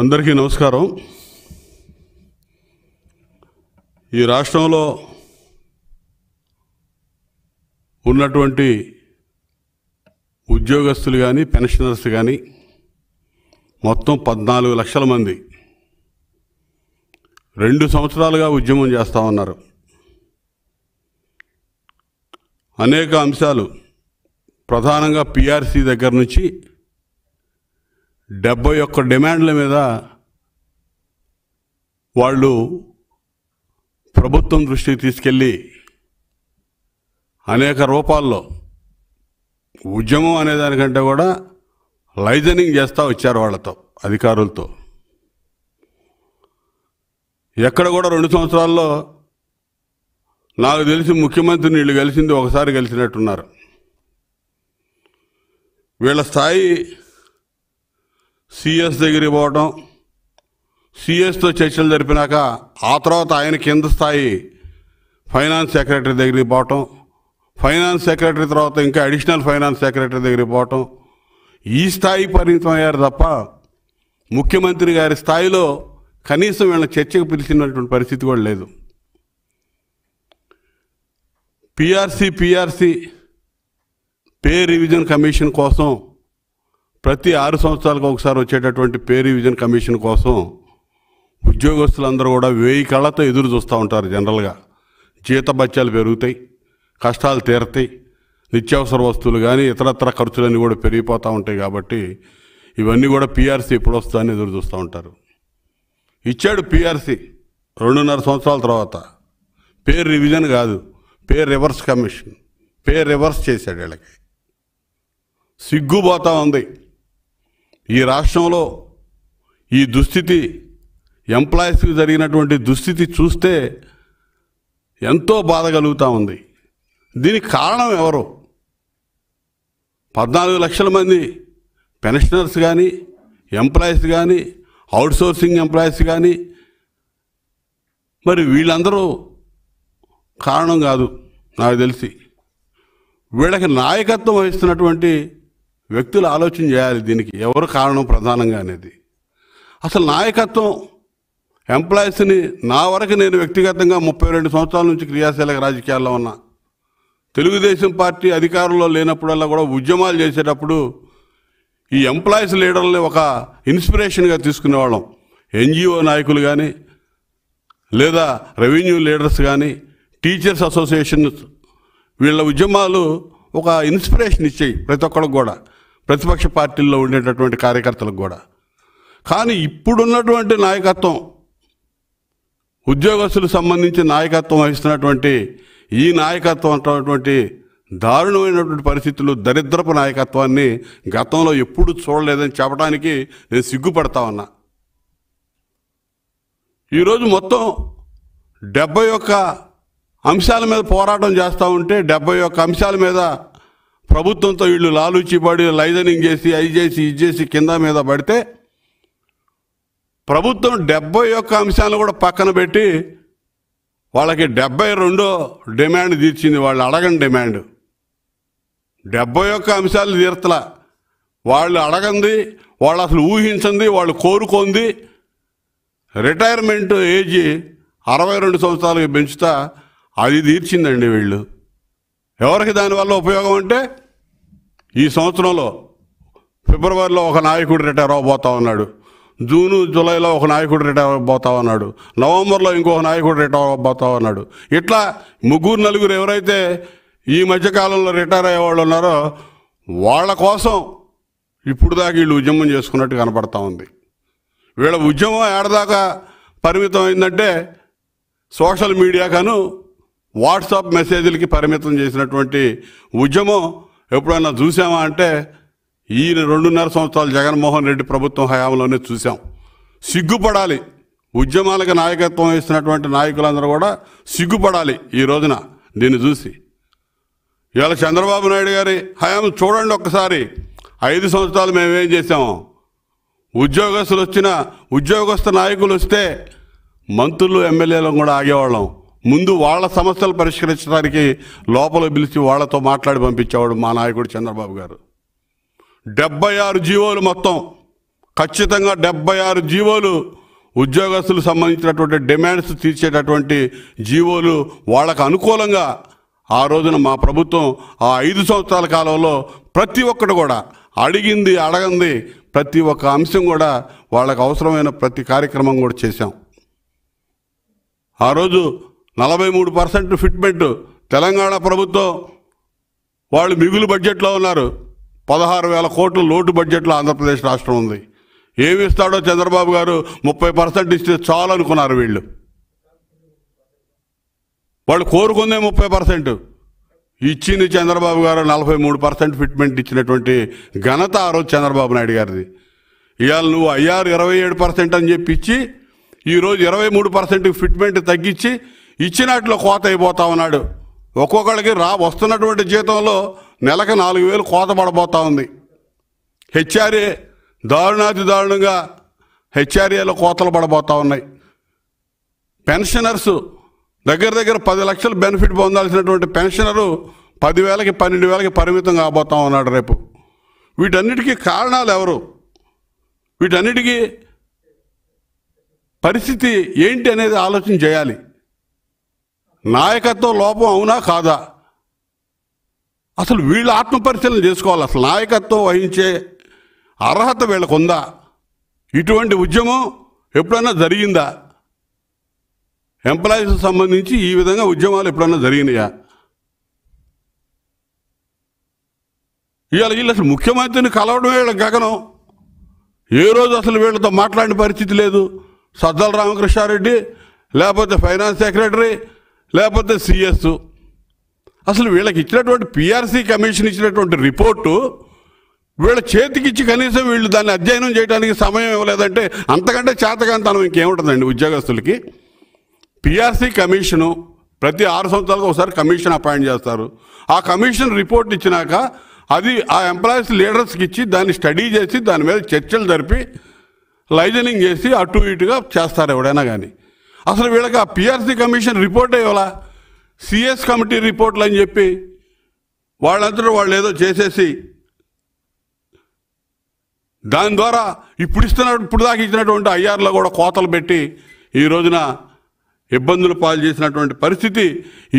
అందరికీ నమస్కారం ఈ రాష్ట్రంలో ఉన్నటువంటి ఉద్యోగస్తులు కానీ పెన్షనర్స్ కానీ మొత్తం పద్నాలుగు లక్షల మంది రెండు సంవత్సరాలుగా ఉద్యమం చేస్తూ ఉన్నారు అనేక అంశాలు ప్రధానంగా పిఆర్సీ దగ్గర నుంచి డెబ్బై ఒక్క డిమాండ్ల మీద వాళ్ళు ప్రభుత్వం దృష్టికి తీసుకెళ్ళి అనేక రూపాల్లో ఉద్యమం అనేదానికంటే కూడా లైజనింగ్ చేస్తూ వచ్చారు వాళ్ళతో అధికారులతో ఎక్కడ కూడా రెండు సంవత్సరాల్లో నాకు తెలిసి ముఖ్యమంత్రిని వీళ్ళు కలిసింది ఒకసారి కలిసినట్టున్నారు వీళ్ళ స్థాయి సిఎస్ దగ్గరికి పోవటం సిఎస్తో చర్చలు జరిపినాక ఆ తర్వాత ఆయన కింద స్థాయి ఫైనాన్స్ సెక్రటరీ దగ్గరికి పోవటం ఫైనాన్స్ సెక్రటరీ తర్వాత ఇంకా అడిషనల్ ఫైనాన్స్ సెక్రటరీ దగ్గరికి పోవటం ఈ స్థాయి పరిమితం అయ్యారు తప్ప ముఖ్యమంత్రి గారి స్థాయిలో కనీసం వీళ్ళని చర్చకు పిలిచినటువంటి పరిస్థితి కూడా లేదు PRC PRC pay revision commission కోసం ప్రతి ఆరు సంవత్సరాలకు ఒకసారి వచ్చేటటువంటి పే రివిజన్ కమిషన్ కోసం ఉద్యోగస్తులందరూ కూడా వేయి కళ్ళతో ఎదురు చూస్తూ ఉంటారు జనరల్గా బత్యాలు పెరుగుతాయి కష్టాలు తీరతాయి నిత్యావసర వస్తువులు కానీ ఇతరత్ర ఖర్చులన్నీ కూడా పెరిగిపోతూ ఉంటాయి కాబట్టి ఇవన్నీ కూడా పీఆర్సీ ఎప్పుడు వస్తుందని ఎదురు చూస్తూ ఉంటారు ఇచ్చాడు పీఆర్సీ రెండున్నర సంవత్సరాల తర్వాత పేరు రివిజన్ కాదు పేరు రివర్స్ కమిషన్ పేరు రివర్స్ చేశాడు వీళ్ళకి సిగ్గుపోతూ ఉంది ఈ రాష్ట్రంలో ఈ దుస్థితి ఎంప్లాయీస్కి జరిగినటువంటి దుస్థితి చూస్తే ఎంతో బాధ కలుగుతూ ఉంది దీనికి కారణం ఎవరు పద్నాలుగు లక్షల మంది పెన్షనర్స్ కానీ ఎంప్లాయీస్ కానీ అవుట్సోర్సింగ్ ఎంప్లాయీస్ కానీ మరి వీళ్ళందరూ కారణం కాదు నాకు తెలిసి వీళ్ళకి నాయకత్వం వహిస్తున్నటువంటి వ్యక్తులు ఆలోచన చేయాలి దీనికి ఎవరు కారణం ప్రధానంగా అనేది అసలు నాయకత్వం ఎంప్లాయీస్ని నా వరకు నేను వ్యక్తిగతంగా ముప్పై రెండు సంవత్సరాల నుంచి క్రియాశీలక రాజకీయాల్లో ఉన్నా తెలుగుదేశం పార్టీ అధికారంలో లేనప్పుడల్లా కూడా ఉద్యమాలు చేసేటప్పుడు ఈ ఎంప్లాయీస్ లీడర్ని ఒక ఇన్స్పిరేషన్గా తీసుకునేవాళ్ళం ఎన్జిఓ నాయకులు కానీ లేదా రెవెన్యూ లీడర్స్ కానీ టీచర్స్ అసోసియేషన్ వీళ్ళ ఉద్యమాలు ఒక ఇన్స్పిరేషన్ ఇచ్చాయి ప్రతి ఒక్కరికి కూడా ప్రతిపక్ష పార్టీల్లో ఉండేటటువంటి కార్యకర్తలకు కూడా కానీ ఇప్పుడున్నటువంటి నాయకత్వం ఉద్యోగస్తులకు సంబంధించి నాయకత్వం వహిస్తున్నటువంటి ఈ నాయకత్వం అంటున్నటువంటి దారుణమైనటువంటి పరిస్థితులు దరిద్రపు నాయకత్వాన్ని గతంలో ఎప్పుడు చూడలేదని చెప్పడానికి నేను సిగ్గుపడతా ఉన్నా ఈరోజు మొత్తం డెబ్బై ఒక్క అంశాల మీద పోరాటం చేస్తూ ఉంటే డెబ్బై ఒక్క అంశాల మీద ప్రభుత్వంతో వీళ్ళు లాలూచి పడి లైజనింగ్ చేసి అది చేసి ఇది చేసి కింద మీద పడితే ప్రభుత్వం డెబ్బై యొక్క అంశాలను కూడా పక్కన పెట్టి వాళ్ళకి డెబ్బై రెండో డిమాండ్ తీర్చింది వాళ్ళు అడగని డిమాండ్ డెబ్బై యొక్క అంశాలు తీర్తలా వాళ్ళు అడగంది వాళ్ళు అసలు ఊహించింది వాళ్ళు కోరుకుంది రిటైర్మెంట్ ఏజ్ అరవై రెండు సంవత్సరాలకి పెంచుతా అది తీర్చిందండి వీళ్ళు ఎవరికి దానివల్ల ఉపయోగం అంటే ఈ సంవత్సరంలో ఫిబ్రవరిలో ఒక నాయకుడు రిటైర్ అవబోతా ఉన్నాడు జూను జూలైలో ఒక నాయకుడు రిటైర్ అవ్వబోతా ఉన్నాడు నవంబర్లో ఇంకొక నాయకుడు రిటైర్ అవ్వబోతా ఉన్నాడు ఇట్లా ముగ్గురు నలుగురు ఎవరైతే ఈ మధ్యకాలంలో రిటైర్ అయ్యేవాళ్ళు ఉన్నారో వాళ్ళ కోసం ఇప్పుడు దాకా వీళ్ళు ఉద్యమం చేసుకున్నట్టు కనపడతా ఉంది వీళ్ళ ఉద్యమం ఏడదాకా పరిమితం అయిందంటే సోషల్ మీడియా కాను వాట్సాప్ మెసేజ్లకి పరిమితం చేసినటువంటి ఉద్యమం ఎప్పుడైనా చూసామా అంటే ఈ రెండున్నర సంవత్సరాలు జగన్మోహన్ రెడ్డి ప్రభుత్వం హయాంలోనే చూసాం సిగ్గుపడాలి ఉద్యమాలకు నాయకత్వం ఇస్తున్నటువంటి నాయకులందరూ కూడా సిగ్గుపడాలి ఈ రోజున దీన్ని చూసి ఇవాళ చంద్రబాబు నాయుడు గారి హయాం చూడండి ఒక్కసారి ఐదు సంవత్సరాలు మేమేం చేసాము ఉద్యోగస్తులు వచ్చిన ఉద్యోగస్తు నాయకులు వస్తే మంత్రులు ఎమ్మెల్యేలను కూడా ఆగేవాళ్ళం ముందు వాళ్ళ సమస్యలు పరిష్కరించడానికి లోపల పిలిచి వాళ్ళతో మాట్లాడి పంపించేవాడు మా నాయకుడు చంద్రబాబు గారు డెబ్బై ఆరు జీవోలు మొత్తం ఖచ్చితంగా డెబ్బై ఆరు జీవోలు ఉద్యోగస్తులకు సంబంధించినటువంటి డిమాండ్స్ తీర్చేటటువంటి జీవోలు వాళ్ళకు అనుకూలంగా ఆ రోజున మా ప్రభుత్వం ఆ ఐదు సంవత్సరాల కాలంలో ప్రతి ఒక్కటి కూడా అడిగింది అడగంది ప్రతి ఒక్క అంశం కూడా వాళ్ళకు అవసరమైన ప్రతి కార్యక్రమం కూడా చేశాం ఆ రోజు నలభై మూడు పర్సెంట్ ఫిట్మెంట్ తెలంగాణ ప్రభుత్వం వాళ్ళు మిగులు బడ్జెట్లో ఉన్నారు పదహారు వేల కోట్ల లోటు బడ్జెట్లో ఆంధ్రప్రదేశ్ రాష్ట్రం ఉంది ఏమి ఇస్తాడో చంద్రబాబు గారు ముప్పై పర్సెంట్ ఇస్తే చాలు అనుకున్నారు వీళ్ళు వాళ్ళు కోరుకుందే ముప్పై పర్సెంట్ ఇచ్చింది చంద్రబాబు గారు నలభై మూడు పర్సెంట్ ఫిట్మెంట్ ఇచ్చినటువంటి ఘనత ఆ రోజు చంద్రబాబు నాయుడు గారిది ఇవాళ నువ్వు ఐఆర్ ఇరవై ఏడు పర్సెంట్ అని చెప్పి ఇచ్చి ఈరోజు ఇరవై మూడు పర్సెంట్ ఫిట్మెంట్ తగ్గించి ఇచ్చినట్లో కోత అయిపోతా ఉన్నాడు ఒక్కొక్కడికి రా వస్తున్నటువంటి జీతంలో నెలకు నాలుగు వేలు కోత పడబోతా ఉంది హెచ్ఆర్ఏ దారుణాది దారుణంగా హెచ్ఆర్ఏలో కోతలు పడబోతా ఉన్నాయి పెన్షనర్స్ దగ్గర దగ్గర పది లక్షలు బెనిఫిట్ పొందాల్సినటువంటి పెన్షనరు పదివేలకి పన్నెండు వేలకి పరిమితం కాబోతా ఉన్నాడు రేపు వీటన్నిటికీ కారణాలు ఎవరు వీటన్నిటికీ పరిస్థితి ఏంటి అనేది ఆలోచన చేయాలి నాయకత్వం లోపం అవునా కాదా అసలు వీళ్ళు ఆత్మపరిశీలన చేసుకోవాలి అసలు నాయకత్వం వహించే అర్హత వీళ్ళకు ఉందా ఇటువంటి ఉద్యమం ఎప్పుడైనా జరిగిందా ఎంప్లాయీస్ సంబంధించి ఈ విధంగా ఉద్యమాలు ఎప్పుడైనా జరిగినాయా ఇవాళ వీళ్ళు అసలు ముఖ్యమంత్రిని కలవడం వీళ్ళ గగనం ఏ రోజు అసలు వీళ్ళతో మాట్లాడిన పరిస్థితి లేదు సజ్జల రామకృష్ణారెడ్డి లేకపోతే ఫైనాన్స్ సెక్రటరీ లేకపోతే సిఎస్ అసలు వీళ్ళకి ఇచ్చినటువంటి పిఆర్సీ కమిషన్ ఇచ్చినటువంటి రిపోర్టు వీళ్ళ చేతికిచ్చి కనీసం వీళ్ళు దాన్ని అధ్యయనం చేయడానికి సమయం ఇవ్వలేదంటే అంతకంటే తనం ఇంకేముంటుందండి ఉద్యోగస్తులకి పిఆర్సీ కమిషను ప్రతి ఆరు సంవత్సరాలకు ఒకసారి కమిషన్ అపాయింట్ చేస్తారు ఆ కమిషన్ రిపోర్ట్ ఇచ్చినాక అది ఆ ఎంప్లాయీస్ లీడర్స్కి ఇచ్చి దాన్ని స్టడీ చేసి దాని మీద చర్చలు జరిపి లైజనింగ్ చేసి అటు ఇటుగా చేస్తారు ఎవడైనా కానీ అసలు వీళ్ళకి ఆ పిఆర్సీ కమిషన్ రిపోర్ట్ ఇవ్వాలా సిఎస్ కమిటీ రిపోర్ట్లు అని చెప్పి వాళ్ళందరూ వాళ్ళు ఏదో చేసేసి దాని ద్వారా ఇప్పుడు ఇస్తున్న ఇప్పుడు దాకా ఇచ్చినటువంటి ఐఆర్లో కూడా కోతలు పెట్టి ఈ రోజున ఇబ్బందులు పాలు చేసినటువంటి పరిస్థితి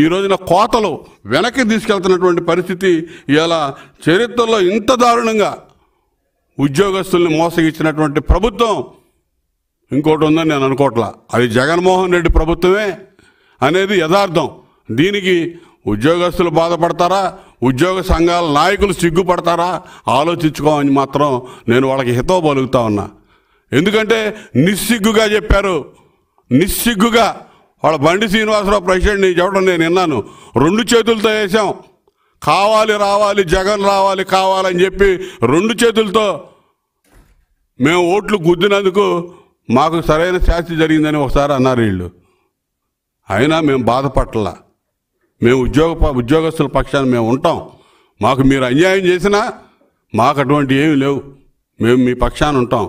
ఈ రోజున కోతలు వెనక్కి తీసుకెళ్తున్నటువంటి పరిస్థితి ఇలా చరిత్రలో ఇంత దారుణంగా ఉద్యోగస్తుల్ని మోసగించినటువంటి ప్రభుత్వం ఇంకోటి ఉందని నేను అనుకోవట్లా అది జగన్మోహన్ రెడ్డి ప్రభుత్వమే అనేది యథార్థం దీనికి ఉద్యోగస్తులు బాధపడతారా ఉద్యోగ సంఘాల నాయకులు సిగ్గుపడతారా ఆలోచించుకోమని మాత్రం నేను వాళ్ళకి హితో పలుకుతా ఉన్నా ఎందుకంటే నిస్సిగ్గుగా చెప్పారు నిస్సిగ్గుగా వాళ్ళ బండి శ్రీనివాసరావు ప్రెసిడెంట్ చెప్పడం నేను విన్నాను రెండు చేతులతో వేసాం కావాలి రావాలి జగన్ రావాలి కావాలని చెప్పి రెండు చేతులతో మేము ఓట్లు గుద్దినందుకు మాకు సరైన శాస్తి జరిగిందని ఒకసారి అన్నారు వీళ్ళు అయినా మేము బాధపట్ల మేము ఉద్యోగ ఉద్యోగస్తుల పక్షాన మేము ఉంటాం మాకు మీరు అన్యాయం చేసినా మాకు అటువంటి ఏమీ లేవు మేము మీ పక్షాన ఉంటాం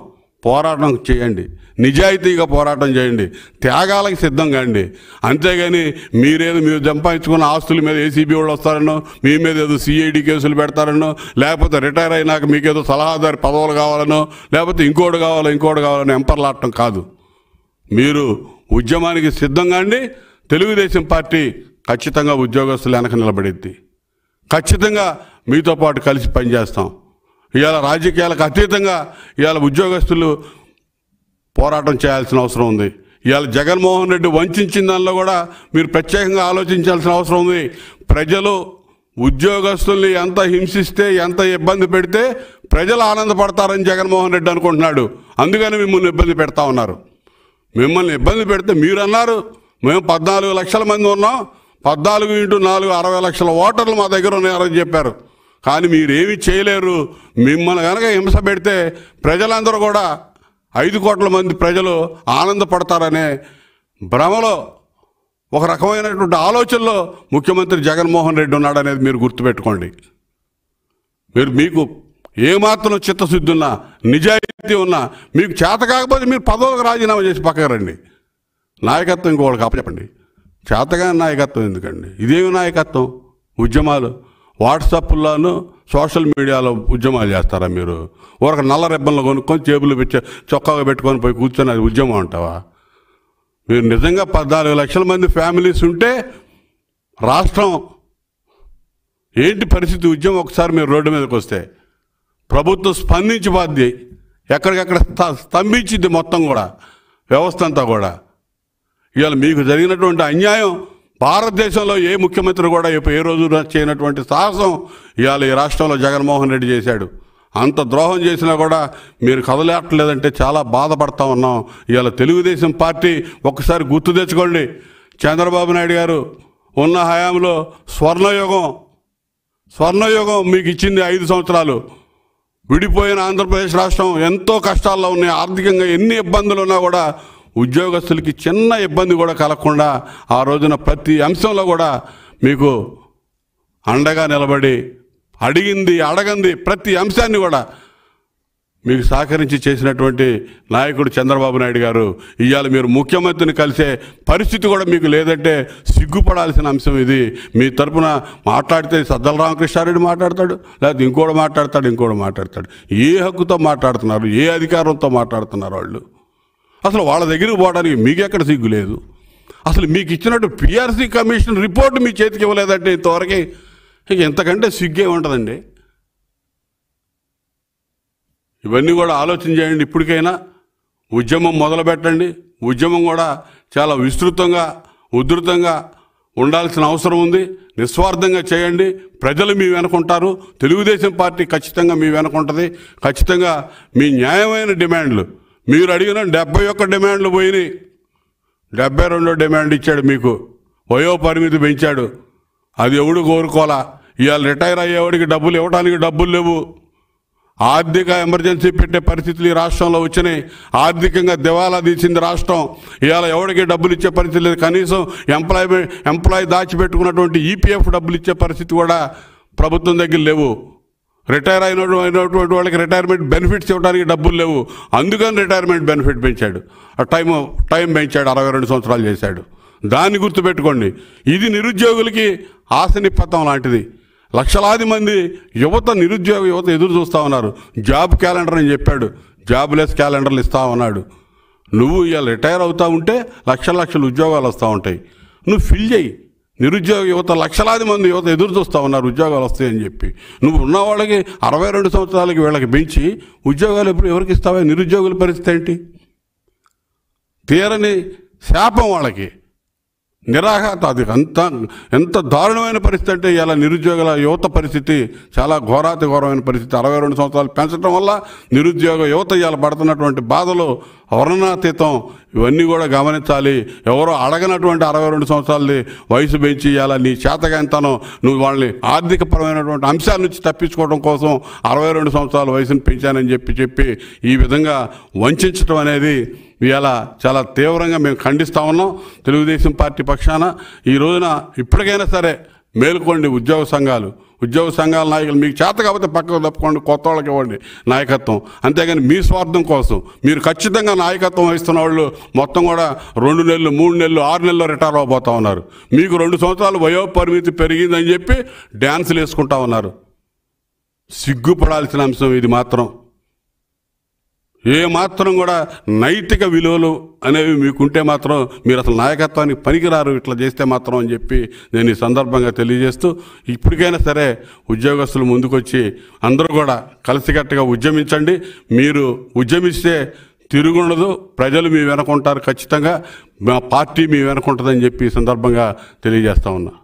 పోరాటం చేయండి నిజాయితీగా పోరాటం చేయండి త్యాగాలకు సిద్ధం కాండి అంతేగాని మీరేదో మీరు సంపాదించుకున్న ఆస్తుల మీద ఏసీబీ వాళ్ళు వస్తారనో మీ మీద ఏదో సిఐడి కేసులు పెడతారనో లేకపోతే రిటైర్ అయినాక మీకేదో సలహాదారి పదవులు కావాలనో లేకపోతే ఇంకోటి కావాలో ఇంకోటి కావాలని ఎంపర్లాడటం కాదు మీరు ఉద్యమానికి సిద్ధంగా అండి తెలుగుదేశం పార్టీ ఖచ్చితంగా ఉద్యోగస్తులు వెనక నిలబడిద్ది ఖచ్చితంగా మీతో పాటు కలిసి పనిచేస్తాం ఇవాళ రాజకీయాలకు అతీతంగా ఇవాళ ఉద్యోగస్తులు పోరాటం చేయాల్సిన అవసరం ఉంది ఇవాళ జగన్మోహన్ రెడ్డి వంచిన దానిలో కూడా మీరు ప్రత్యేకంగా ఆలోచించాల్సిన అవసరం ఉంది ప్రజలు ఉద్యోగస్తుల్ని ఎంత హింసిస్తే ఎంత ఇబ్బంది పెడితే ప్రజలు ఆనందపడతారని జగన్మోహన్ రెడ్డి అనుకుంటున్నాడు అందుకని మిమ్మల్ని ఇబ్బంది పెడతా ఉన్నారు మిమ్మల్ని ఇబ్బంది పెడితే మీరు అన్నారు మేము పద్నాలుగు లక్షల మంది ఉన్నాం పద్నాలుగు ఇంటూ నాలుగు అరవై లక్షల ఓటర్లు మా దగ్గర ఉన్నాయని చెప్పారు కానీ మీరేమి చేయలేరు మిమ్మల్ని కనుక హింస పెడితే ప్రజలందరూ కూడా ఐదు కోట్ల మంది ప్రజలు ఆనందపడతారనే భ్రమలో ఒక రకమైనటువంటి ఆలోచనలో ముఖ్యమంత్రి జగన్మోహన్ రెడ్డి ఉన్నాడనేది మీరు గుర్తుపెట్టుకోండి మీరు మీకు ఏమాత్రం చిత్తశుద్ధి ఉన్నా నిజాయితీ ఉన్నా మీకు చేత కాకపోతే మీరు పదవులకు రాజీనామా చేసి పక్కకు రండి నాయకత్వం ఇంకోళ్ళకి చెప్పండి చేతగా నాయకత్వం ఎందుకండి ఇదేమి నాయకత్వం ఉద్యమాలు వాట్సాప్లోనూ సోషల్ మీడియాలో ఉద్యమాలు చేస్తారా మీరు ఒక నల్ల రెబ్బన్లు కొనుక్కొని చేబులు పెట్టి చొక్కాగా పెట్టుకొని పోయి కూర్చొని అది ఉద్యమం అంటావా మీరు నిజంగా పద్నాలుగు లక్షల మంది ఫ్యామిలీస్ ఉంటే రాష్ట్రం ఏంటి పరిస్థితి ఉద్యమం ఒకసారి మీరు రోడ్డు మీదకి వస్తే ప్రభుత్వం స్పందించి బాధ్య ఎక్కడికక్కడ స్తంభించింది మొత్తం కూడా వ్యవస్థ అంతా కూడా ఇవాళ మీకు జరిగినటువంటి అన్యాయం భారతదేశంలో ఏ ముఖ్యమంత్రి కూడా ఇప్పుడు ఏ రోజు చేయనటువంటి సాహసం ఇవాళ ఈ రాష్ట్రంలో జగన్మోహన్ రెడ్డి చేశాడు అంత ద్రోహం చేసినా కూడా మీరు కదలేట్లేదంటే చాలా బాధపడతా ఉన్నాం ఇవాళ తెలుగుదేశం పార్టీ ఒక్కసారి గుర్తు తెచ్చుకోండి చంద్రబాబు నాయుడు గారు ఉన్న హయాంలో స్వర్ణయుగం స్వర్ణయుగం మీకు ఇచ్చింది ఐదు సంవత్సరాలు విడిపోయిన ఆంధ్రప్రదేశ్ రాష్ట్రం ఎంతో కష్టాల్లో ఉన్నాయి ఆర్థికంగా ఎన్ని ఇబ్బందులు ఉన్నా కూడా ఉద్యోగస్తులకి చిన్న ఇబ్బంది కూడా కలగకుండా ఆ రోజున ప్రతి అంశంలో కూడా మీకు అండగా నిలబడి అడిగింది అడగంది ప్రతి అంశాన్ని కూడా మీకు సహకరించి చేసినటువంటి నాయకుడు చంద్రబాబు నాయుడు గారు ఇవాళ మీరు ముఖ్యమంత్రిని కలిసే పరిస్థితి కూడా మీకు లేదంటే సిగ్గుపడాల్సిన అంశం ఇది మీ తరపున మాట్లాడితే సద్దల రామకృష్ణారెడ్డి మాట్లాడతాడు లేకపోతే ఇంకోటి మాట్లాడతాడు ఇంకోటి మాట్లాడతాడు ఏ హక్కుతో మాట్లాడుతున్నారు ఏ అధికారంతో మాట్లాడుతున్నారు వాళ్ళు అసలు వాళ్ళ దగ్గరికి పోవడానికి మీకెక్కడ సిగ్గు లేదు అసలు మీకు ఇచ్చినట్టు పిఆర్సీ కమిషన్ రిపోర్ట్ మీ చేతికి ఇవ్వలేదంటే ఇంతవరకు ఎంతకంటే సిగ్గే ఉంటుందండి ఇవన్నీ కూడా ఆలోచన చేయండి ఇప్పటికైనా ఉద్యమం మొదలు పెట్టండి ఉద్యమం కూడా చాలా విస్తృతంగా ఉధృతంగా ఉండాల్సిన అవసరం ఉంది నిస్వార్థంగా చేయండి ప్రజలు మీ వెనుకుంటారు తెలుగుదేశం పార్టీ ఖచ్చితంగా మీ వెనుకుంటుంది ఖచ్చితంగా మీ న్యాయమైన డిమాండ్లు మీరు అడిగిన డెబ్బై ఒక్క డిమాండ్లు పోయినాయి డెబ్బై రెండో డిమాండ్ ఇచ్చాడు మీకు వయో పరిమితి పెంచాడు అది ఎవడు కోరుకోవాలా ఇవాళ రిటైర్ అయ్యేవాడికి డబ్బులు ఇవ్వడానికి డబ్బులు లేవు ఆర్థిక ఎమర్జెన్సీ పెట్టే పరిస్థితులు ఈ రాష్ట్రంలో వచ్చినాయి ఆర్థికంగా దివాలా తీసింది రాష్ట్రం ఇవాళ ఎవరికి డబ్బులు ఇచ్చే పరిస్థితి లేదు కనీసం ఎంప్లాయ్మెంట్ ఎంప్లాయీ దాచిపెట్టుకున్నటువంటి ఈపీఎఫ్ e డబ్బులు ఇచ్చే పరిస్థితి కూడా ప్రభుత్వం దగ్గర లేవు రిటైర్ అయిన అయినటువంటి వాళ్ళకి రిటైర్మెంట్ బెనిఫిట్స్ ఇవ్వడానికి డబ్బులు లేవు అందుకని రిటైర్మెంట్ బెనిఫిట్ పెంచాడు ఆ టైం టైం పెంచాడు అరవై రెండు సంవత్సరాలు చేశాడు దాన్ని గుర్తుపెట్టుకోండి ఇది నిరుద్యోగులకి ఆశనిప్పతం లాంటిది లక్షలాది మంది యువత నిరుద్యోగ యువత ఎదురు చూస్తూ ఉన్నారు జాబ్ క్యాలెండర్ అని చెప్పాడు జాబ్లెస్ క్యాలెండర్లు ఇస్తా ఉన్నాడు నువ్వు ఇలా రిటైర్ అవుతూ ఉంటే లక్షల లక్షల ఉద్యోగాలు వస్తూ ఉంటాయి నువ్వు ఫిల్ చేయి నిరుద్యోగ యువత లక్షలాది మంది యువత ఎదురు చూస్తూ ఉన్నారు ఉద్యోగాలు వస్తాయని చెప్పి నువ్వు ఉన్న వాళ్ళకి అరవై రెండు సంవత్సరాలకి వీళ్ళకి పెంచి ఉద్యోగాలు ఎప్పుడు ఎవరికి ఇస్తావా నిరుద్యోగుల పరిస్థితి ఏంటి తీరని శాపం వాళ్ళకి నిరాఘాత అది అంత ఎంత దారుణమైన పరిస్థితి అంటే ఇలా నిరుద్యోగుల యువత పరిస్థితి చాలా ఘోరాతి ఘోరమైన పరిస్థితి అరవై రెండు సంవత్సరాలు పెంచడం వల్ల నిరుద్యోగ యువత ఇవాళ పడుతున్నటువంటి బాధలో వర్ణనాతీతం ఇవన్నీ కూడా గమనించాలి ఎవరో అడగనటువంటి అరవై రెండు సంవత్సరాలది వయసు పెంచి ఇవ్వాలి నీ చేతగాంతనం నువ్వు వాళ్ళని ఆర్థికపరమైనటువంటి అంశాల నుంచి తప్పించుకోవడం కోసం అరవై రెండు సంవత్సరాల వయసును పెంచానని చెప్పి చెప్పి ఈ విధంగా వంచడం అనేది ఇవాళ చాలా తీవ్రంగా మేము ఖండిస్తూ ఉన్నాం తెలుగుదేశం పార్టీ పక్షాన ఈ రోజున ఇప్పటికైనా సరే మేల్కొండి ఉద్యోగ సంఘాలు ఉద్యోగ సంఘాల నాయకులు మీకు చేత కాకపోతే పక్కకు తప్పుకోండి కొత్త వాళ్ళకి ఇవ్వండి నాయకత్వం అంతేగాని మీ స్వార్థం కోసం మీరు ఖచ్చితంగా నాయకత్వం వహిస్తున్న వాళ్ళు మొత్తం కూడా రెండు నెలలు మూడు నెలలు ఆరు నెలలు రిటైర్ అవబోతూ ఉన్నారు మీకు రెండు సంవత్సరాలు వయో పరిమితి పెరిగిందని చెప్పి డ్యాన్సులు వేసుకుంటా ఉన్నారు సిగ్గుపడాల్సిన అంశం ఇది మాత్రం ఏ మాత్రం కూడా నైతిక విలువలు అనేవి మీకుంటే మాత్రం మీరు అసలు నాయకత్వానికి పనికిరారు ఇట్లా చేస్తే మాత్రం అని చెప్పి నేను ఈ సందర్భంగా తెలియజేస్తూ ఇప్పటికైనా సరే ఉద్యోగస్తులు ముందుకొచ్చి అందరూ కూడా కలిసికట్టుగా ఉద్యమించండి మీరు ఉద్యమిస్తే తిరుగుండదు ప్రజలు మీ వెనకుంటారు ఖచ్చితంగా మా పార్టీ మీ వెనకుంటుందని చెప్పి ఈ సందర్భంగా తెలియజేస్తా ఉన్నా